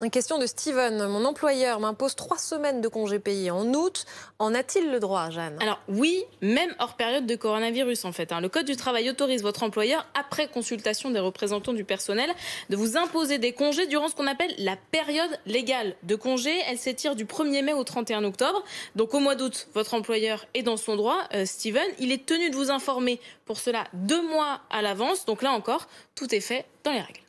Une question de Steven. Mon employeur m'impose trois semaines de congés payés en août. En a-t-il le droit, Jeanne Alors oui, même hors période de coronavirus en fait. Hein. Le Code du travail autorise votre employeur, après consultation des représentants du personnel, de vous imposer des congés durant ce qu'on appelle la période légale de congés. Elle s'étire du 1er mai au 31 octobre. Donc au mois d'août, votre employeur est dans son droit, euh, Steven. Il est tenu de vous informer pour cela deux mois à l'avance. Donc là encore, tout est fait dans les règles.